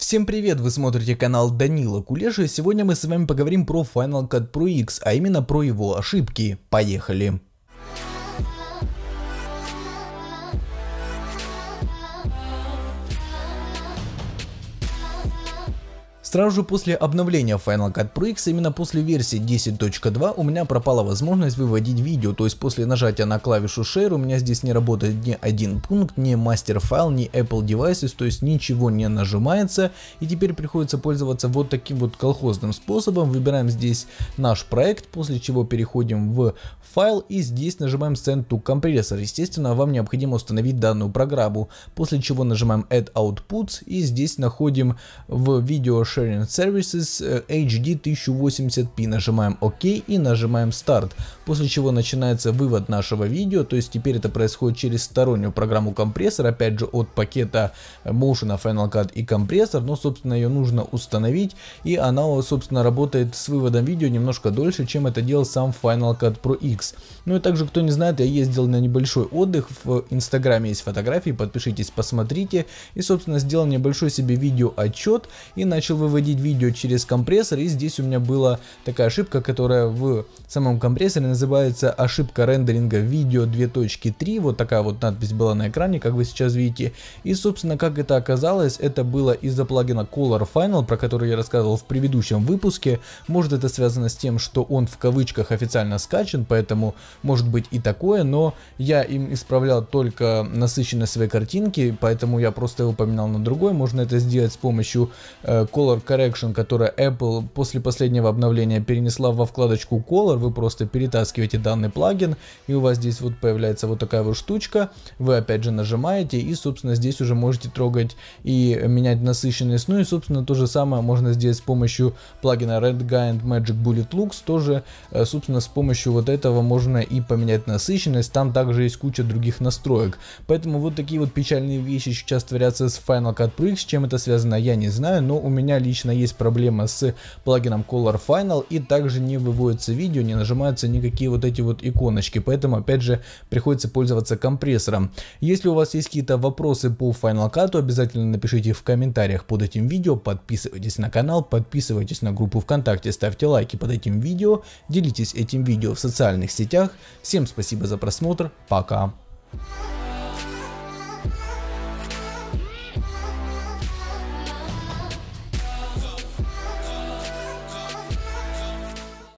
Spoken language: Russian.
Всем привет, вы смотрите канал Данила Кулеша сегодня мы с вами поговорим про Final Cut Pro X, а именно про его ошибки. Поехали! Сразу же после обновления Final Cut Pro X, именно после версии 10.2 у меня пропала возможность выводить видео, то есть после нажатия на клавишу Share у меня здесь не работает ни один пункт, ни мастер файл, ни Apple Devices, то есть ничего не нажимается и теперь приходится пользоваться вот таким вот колхозным способом, выбираем здесь наш проект, после чего переходим в файл и здесь нажимаем Send to Compressor, естественно вам необходимо установить данную программу, после чего нажимаем Add Outputs и здесь находим в видео Share Sharing Services э, HD 1080p. Нажимаем ОК и нажимаем Старт, после чего начинается вывод нашего видео, то есть теперь это происходит через стороннюю программу компрессор, опять же от пакета Motion, Final Cut и компрессор, но собственно ее нужно установить и она собственно работает с выводом видео немножко дольше, чем это делал сам Final Cut Pro X. Ну и также, кто не знает, я ездил на небольшой отдых, в инстаграме есть фотографии, подпишитесь, посмотрите и собственно сделал небольшой себе видео отчет и начал выводить выводить видео через компрессор, и здесь у меня была такая ошибка, которая в самом компрессоре называется ошибка рендеринга видео 2.3, вот такая вот надпись была на экране, как вы сейчас видите. И, собственно, как это оказалось, это было из-за плагина Color Final, про который я рассказывал в предыдущем выпуске. Может это связано с тем, что он в кавычках официально скачан, поэтому может быть и такое, но я им исправлял только насыщенность своей картинки, поэтому я просто его поменял на другой. Можно это сделать с помощью э, Color Color Correction, которое Apple после последнего обновления перенесла во вкладочку Color, вы просто перетаскиваете данный плагин, и у вас здесь вот появляется вот такая вот штучка, вы опять же нажимаете, и собственно здесь уже можете трогать и менять насыщенность, ну и собственно то же самое можно сделать с помощью плагина Red Giant Magic Bullet Lux, тоже э, собственно с помощью вот этого можно и поменять насыщенность, там также есть куча других настроек, поэтому вот такие вот печальные вещи сейчас творятся с Final Cut Pro X, с чем это связано я не знаю, но у меня лично лично есть проблема с плагином Color Final и также не выводится видео, не нажимаются никакие вот эти вот иконочки, поэтому опять же приходится пользоваться компрессором. Если у вас есть какие-то вопросы по Final Cut, то обязательно напишите в комментариях под этим видео, подписывайтесь на канал, подписывайтесь на группу ВКонтакте, ставьте лайки под этим видео, делитесь этим видео в социальных сетях. Всем спасибо за просмотр, пока! We'll